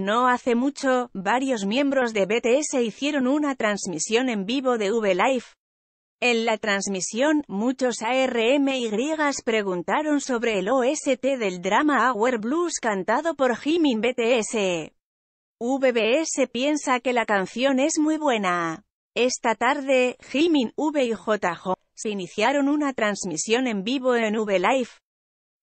No hace mucho, varios miembros de BTS hicieron una transmisión en vivo de V-Live. En la transmisión, muchos ARMYs preguntaron sobre el OST del drama Our Blues cantado por Jimin BTS. VBS piensa que la canción es muy buena. Esta tarde, Jimin V y JJ se iniciaron una transmisión en vivo en V-Live.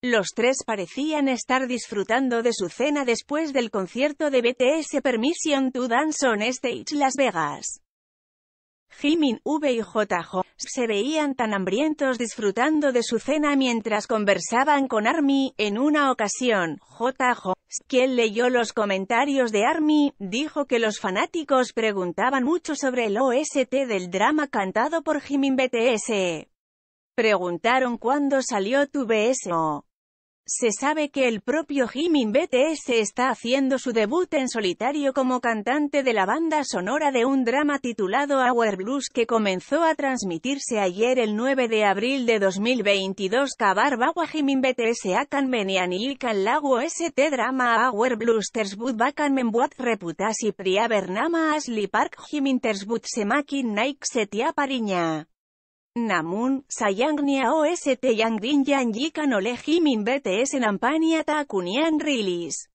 Los tres parecían estar disfrutando de su cena después del concierto de BTS Permission to Dance on Stage Las Vegas. Jimin V y JJ se veían tan hambrientos disfrutando de su cena mientras conversaban con ARMY. En una ocasión, JJ, quien leyó los comentarios de ARMY, dijo que los fanáticos preguntaban mucho sobre el OST del drama cantado por Jimin BTS. Preguntaron cuándo salió tu BSO. Se sabe que el propio Jimin BTS está haciendo su debut en solitario como cantante de la banda sonora de un drama titulado Our Blues que comenzó a transmitirse ayer el 9 de abril de 2022. Jimin BTS Drama Bernama Park Namun, Sayangnia OST yikan ole jimin BTS Nampania Takunian rilis.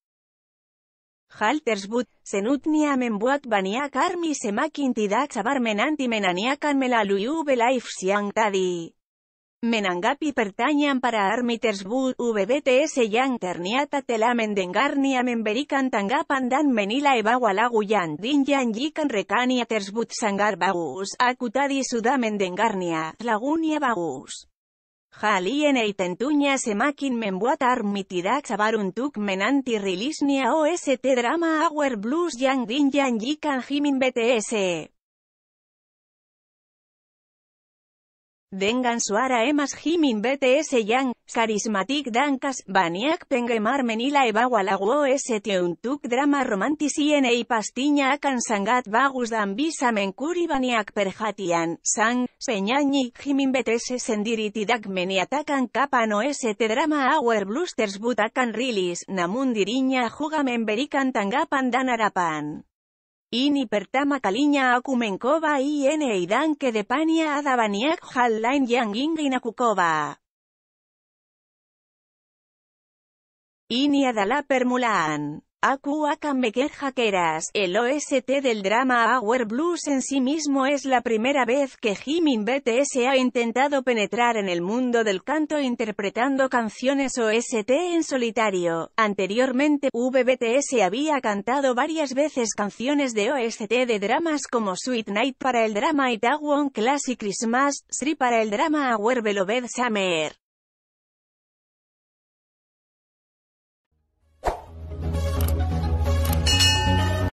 Haltersbut, Senutnia Membuat Baniak Armi Semakin Tidak Sabarmen Mela Melaluyu Belife Siang Tadi. Menangapi pertanyan para Armitersbut vbts yang terniata telamen dengarnia memberikan tanggapan dan menila ebawalagu yan din Jikan yikan rekania sangar bagus akutadi sudamen dengarnia lagunia bagus. Jalien tentunya semakin menbuat armitidak tuk menanti rilisnia OST drama hour blues yang din jikan yikan jimin bts. Dengan suara emas jimin BTS yang, karismatik dan baniak pengemar menila eba walago eset untuk drama romantisien ei pastinya akan sangat bagus dan bisa baniak perhatian, sang, penyanyi, jimin BTS sendiri tidak meniatakan kapan OST drama hour blusters butakan rilis, namun dirinya juga memberikan tanggapan dan harapan. Ini pertama kalinya aku mengkoba ini adabaniak ke depannya ada Inia dala Ini adala permulaan. Aku Meker Jaqueras, el OST del drama Hour Blues en sí mismo es la primera vez que Jimin BTS ha intentado penetrar en el mundo del canto interpretando canciones OST en solitario. Anteriormente, VBTS había cantado varias veces canciones de OST de dramas como Sweet Night para el drama Itaewon Classic Christmas, Sri para el drama Hour Beloved Summer.